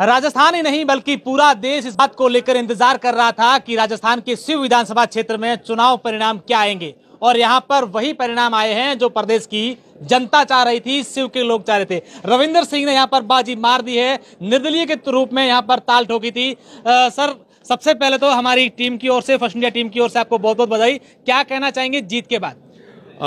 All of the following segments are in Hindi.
राजस्थान ही नहीं बल्कि पूरा देश इस बात को लेकर इंतजार कर रहा था कि राजस्थान के शिव विधानसभा क्षेत्र में चुनाव परिणाम क्या आएंगे और यहां पर वही परिणाम आए हैं जो प्रदेश की जनता चाह रही थी शिव के लोग चाह रहे थे रविंदर सिंह ने यहां पर बाजी मार दी है निर्दलीय के रूप में यहां पर ताल ठोकी थी आ, सर सबसे पहले तो हमारी टीम की ओर से फर्स्ट इंडिया टीम की ओर से आपको बहुत बहुत बधाई क्या कहना चाहेंगे जीत के बाद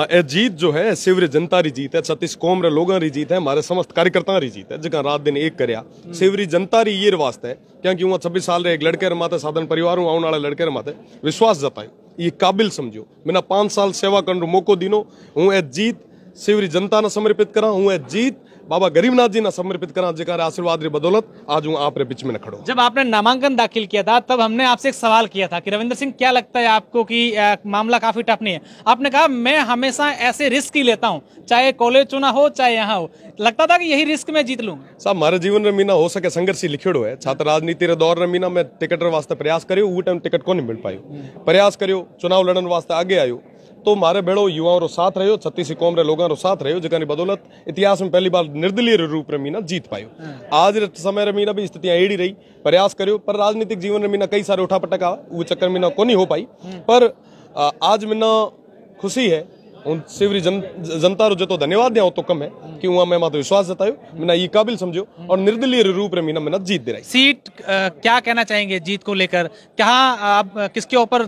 ਇਹ जीत जो है ਸਿਵਰੇ जनता री जीत है छत्तीस कौम ਦੇ ਲੋਕਾਂ ਦੀ ਜੀਤ ਹੈ ਹਮਾਰੇ समस्त कार्यकर्ता री जीत है जिका रात दिन एक करया सेवरी जनता री ये वास्ते क्योंकि वहाँ छब्बीस साल रे एक लड़के माते साधन परिवार हूँ आने वाला लड़के माते विश्वास जताए ये काबिल समझो मैंने पांच साल सेवा करने मौको दिनो हूँ ए जीत सेवरी जनता ने समर्पित करा हूँ ए जीत बाबा गरीबनाथ जी ने समर्पित करा जेकार आशीर्वाद रे बदौलत आज हूँ आप बीच में खड़ो जब आपने नामांकन दाखिल किया था तब हमने आपसे एक सवाल किया था कि रविंद्र सिंह क्या लगता है आपको कि आ, मामला काफी टफ नहीं है आपने कहा मैं हमेशा ऐसे रिस्क ही लेता हूँ चाहे कॉलेज चुना हो चाहे यहाँ हो लगता था कि यही रिस्क मैं जीत लूँ साहब मारे जीवन में मीना हो सके संघर्ष ही लिखेड़ो है छात्र राजनीति रे दौर में मीना मैं टिकट वास्ते प्रयास करियो वो टाइम टिकट को नहीं मिल पायो प्रयास करियो चुनाव लड़न वास्ते आगे आयो तो मारे युवाओं મારે साथ યુવાઓ સાથ રહ્યો છત્તીસી કોમરે લોગો साथ રહ્યો જેની बदौलत इतिहास में पहली बार निर्दलीय रूप में मीना जीत पायो हाँ। आज समय रे मीना भी स्थितियां एड़ी रही प्रयास करो पर राजनीतिक जीवन में मीना कई सारे उठापटक आवा वो चक्कर मीना को नहीं हो पाई हाँ। पर आज मीना खुशी है उन सिवरी जन, जनता जो तो धन्यवाद दिया तो कम है कि हुआ मैं तो विश्वास जतायो मैंने ये काबिल समझो और निर्दलीय रूप में मीना मैंने जीत दिलाई सीट क्या कहना चाहेंगे जीत को लेकर क्या आप किसके ऊपर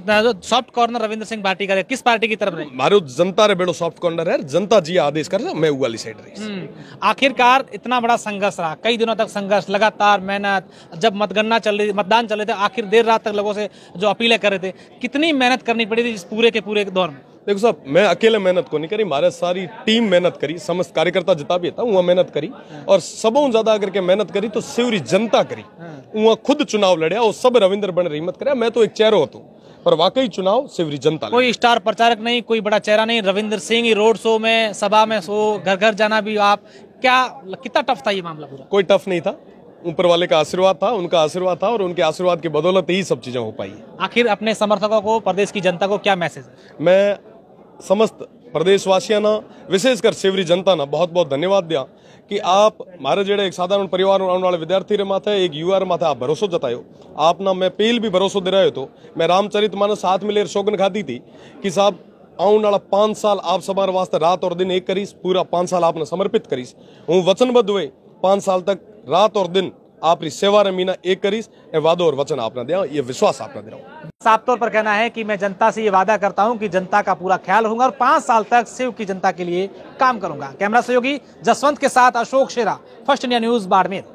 soft corner Ravindra Singh party का किस पार्टी की तरफ रहे मारे जनता रे बेड़ो सॉफ्ट कॉर्नर है जनता जी आदेश कर मैं वाली साइड रही हम्म, आखिरकार इतना बड़ा संघर्ष रहा कई दिनों तक संघर्ष लगातार मेहनत जब मतगणना चल रही मतदान चल रहे थे आखिर देर रात तक लोगों से जो अपीलें कर रहे थे कितनी मेहनत करनी पड़ी थी इस पूरे के पूरे दौर में देखो साहब मैं अकेले मेहनत को नहीं करी मारे सारी टीम मेहनत करी समस्त कार्यकर्ता जिता भी था वहाँ मेहनत करी और सबों ज्यादा अगर के मेहनत करी तो सिवरी जनता करी वहाँ खुद चुनाव लड़िया और सब रविंद्र बने रही मत करे मैं तो एक चेहरो होता पर वाकई चुनाव सिवरी जनता कोई स्टार प्रचारक नहीं कोई बड़ा चेहरा नहीं रविंद्र सिंह ही रोड शो में सभा में सो घर घर जाना भी आप क्या कितना टफ था ये मामला पूरा कोई टफ नहीं था ऊपर वाले का आशीर्वाद था उनका आशीर्वाद था और उनके आशीर्वाद की बदौलत ही सब चीजें हो पाई आखिर अपने समर्थकों को प्रदेश की जनता को क्या मैसेज मैं समस्त प्रदेशवासियां विशेषकर सेवरी जनता ना बहुत बहुत धन्यवाद दिया कि आप एक साधारण परिवार और એક સાધારણ एक આવવાળા વિદ્યાર્થી રે માથે એક યુઆર માથે આપ ભરોસો જતાયો આપના મેં પહેલ ભી ભરોસો तो मैं रामचरित मानस साथ મિલે शोकन खाती थी कि साहब आने वाला पाँच साल आप समार वास्ते रात और दिन एक करीस पूरा पाँच साल आपने समर्पित करीस हूँ वचनबद्ध हुए पाँच साल तक रात और दिन आपकी सेवा रे मीना एक करीस ए वादो और वचन आपने दिया ये विश्वास आपने दे रहा हूँ साफ तौर पर कहना है कि मैं जनता से ये वादा करता हूं कि जनता का पूरा ख्याल होगा और पांच साल तक शिव की जनता के लिए काम करूंगा कैमरा सहयोगी जसवंत के साथ Ashok Shera First India News Barmer